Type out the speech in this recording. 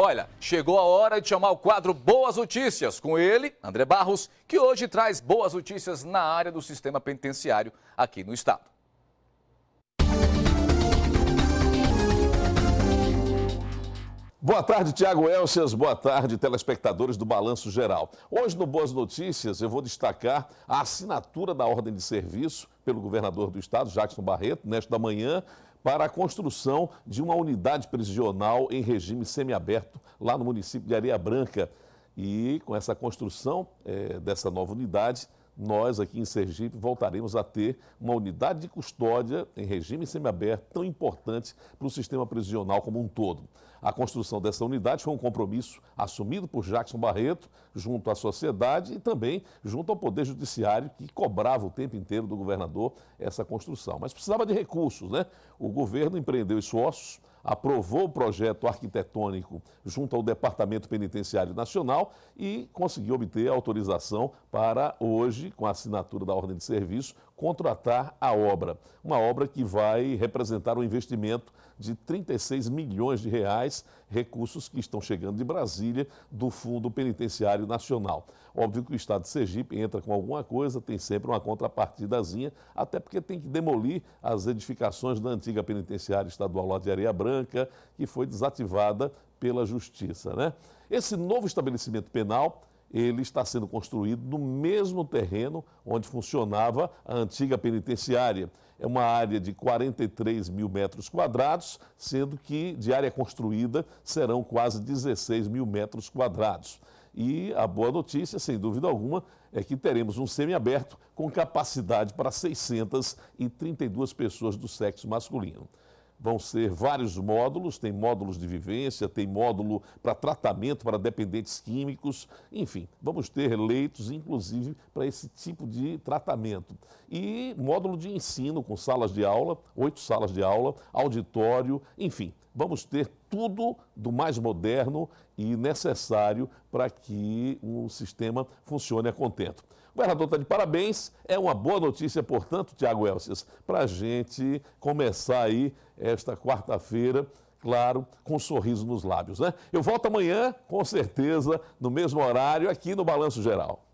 Olha, chegou a hora de chamar o quadro Boas Notícias com ele, André Barros, que hoje traz boas notícias na área do sistema penitenciário aqui no estado. Boa tarde, Tiago Elcias. Boa tarde, telespectadores do Balanço Geral. Hoje no Boas Notícias eu vou destacar a assinatura da ordem de serviço pelo governador do estado, Jackson Barreto, nesta manhã, para a construção de uma unidade prisional em regime semiaberto, lá no município de Areia Branca. E com essa construção é, dessa nova unidade, nós aqui em Sergipe voltaremos a ter uma unidade de custódia em regime semiaberto tão importante para o sistema prisional como um todo. A construção dessa unidade foi um compromisso assumido por Jackson Barreto junto à sociedade e também junto ao Poder Judiciário, que cobrava o tempo inteiro do governador essa construção. Mas precisava de recursos, né? O governo empreendeu esforços, aprovou o projeto arquitetônico junto ao Departamento Penitenciário Nacional e conseguiu obter autorização para hoje, com a assinatura da ordem de serviço, contratar a obra. Uma obra que vai representar um investimento de 36 milhões de reais, recursos que estão chegando de Brasília, do Fundo Penitenciário Nacional. Óbvio que o Estado de Sergipe entra com alguma coisa, tem sempre uma contrapartidazinha, até porque tem que demolir as edificações da antiga penitenciária estadual lá de Areia Branca, que foi desativada pela Justiça. Né? Esse novo estabelecimento penal ele está sendo construído no mesmo terreno onde funcionava a antiga penitenciária. É uma área de 43 mil metros quadrados, sendo que de área construída serão quase 16 mil metros quadrados. E a boa notícia, sem dúvida alguma, é que teremos um semiaberto com capacidade para 632 pessoas do sexo masculino vão ser vários módulos, tem módulos de vivência, tem módulo para tratamento para dependentes químicos, enfim, vamos ter leitos, inclusive, para esse tipo de tratamento. E módulo de ensino com salas de aula, oito salas de aula, auditório, enfim, vamos ter tudo do mais moderno e necessário para que o sistema funcione a contento. O governador está de parabéns, é uma boa notícia, portanto, Tiago Elcias, para a gente começar aí esta quarta-feira, claro, com um sorriso nos lábios, né? Eu volto amanhã, com certeza, no mesmo horário, aqui no Balanço Geral.